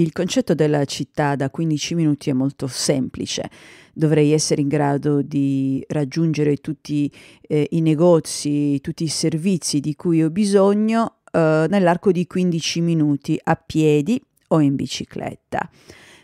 Il concetto della città da 15 minuti è molto semplice. Dovrei essere in grado di raggiungere tutti eh, i negozi, tutti i servizi di cui ho bisogno eh, nell'arco di 15 minuti a piedi o in bicicletta.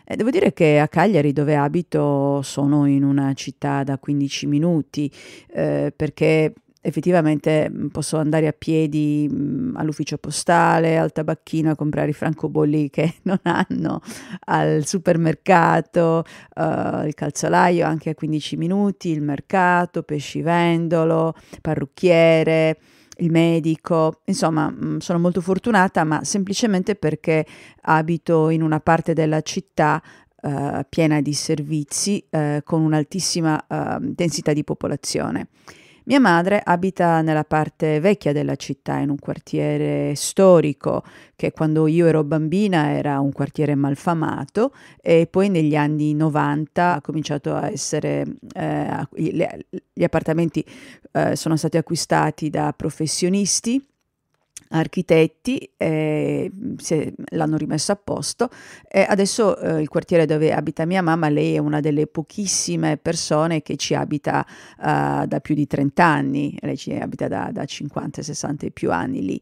Eh, devo dire che a Cagliari, dove abito, sono in una città da 15 minuti eh, perché effettivamente mm, posso andare a piedi mm, all'ufficio postale, al tabacchino a comprare i francobolli che non hanno, al supermercato, uh, il calzolaio anche a 15 minuti, il mercato, pescivendolo, parrucchiere, il medico, insomma mm, sono molto fortunata, ma semplicemente perché abito in una parte della città uh, piena di servizi uh, con un'altissima ehm, densità di popolazione. Mia madre abita nella parte vecchia della città, in un quartiere storico che quando io ero bambina era un quartiere malfamato e poi negli anni 90 ha cominciato a essere, eh, gli, appartamenti eh, sono stati acquistati da professionisti architetti, eh, l'hanno rimesso a posto. Eh, adesso eh, il quartiere dove abita mia mamma, lei è una delle pochissime persone che ci abita eh, da più di 30 anni, lei ci abita da, da 50, 60 e più anni lì.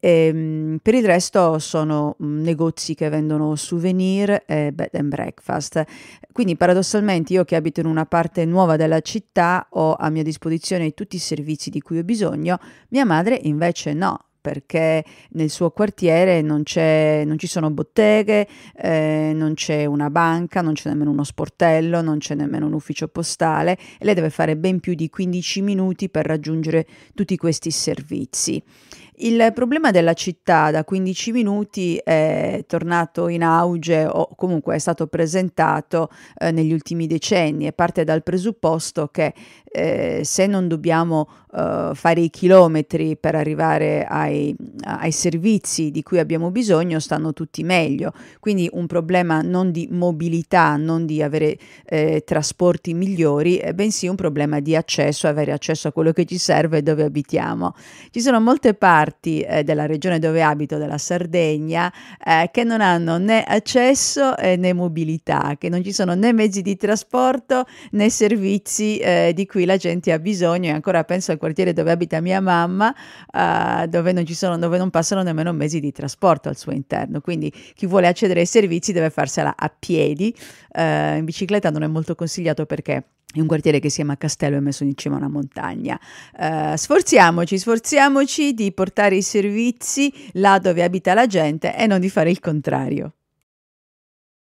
E, ehm, per il resto sono mm, negozi che vendono souvenir e bed and breakfast. Quindi paradossalmente io che abito in una parte nuova della città ho a mia disposizione tutti i servizi di cui ho bisogno, mia madre invece no, perché nel suo quartiere non, non ci sono botteghe, eh, non c'è una banca, non c'è nemmeno uno sportello, non c'è nemmeno un ufficio postale e lei deve fare ben più di 15 minuti per raggiungere tutti questi servizi. Il problema della città da 15 minuti è tornato in auge o comunque è stato presentato eh, negli ultimi decenni e parte dal presupposto che eh, se non dobbiamo eh, fare i chilometri per arrivare ai, ai, servizi di cui abbiamo bisogno, stanno tutti meglio. Quindi un problema non di mobilità, non di avere eh, trasporti migliori, eh, bensì un problema di accesso, avere accesso a quello che ci serve e dove abitiamo. Ci sono molte parti parti eh, della regione dove abito, della Sardegna, eh, che non hanno né accesso eh, né mobilità, che non ci sono né mezzi di trasporto né servizi eh, di cui la gente ha bisogno. E ancora penso al quartiere dove abita mia mamma, eh, dove, non ci sono, dove non passano nemmeno mezzi di trasporto al suo interno. Quindi chi vuole accedere ai servizi deve farsela a piedi. in bicicletta non è molto consigliato perché in un quartiere che si chiama Castello e messo in cima a una montagna. Eh, sforziamoci, sforziamoci di portare i servizi là dove abita la gente e non di fare il contrario.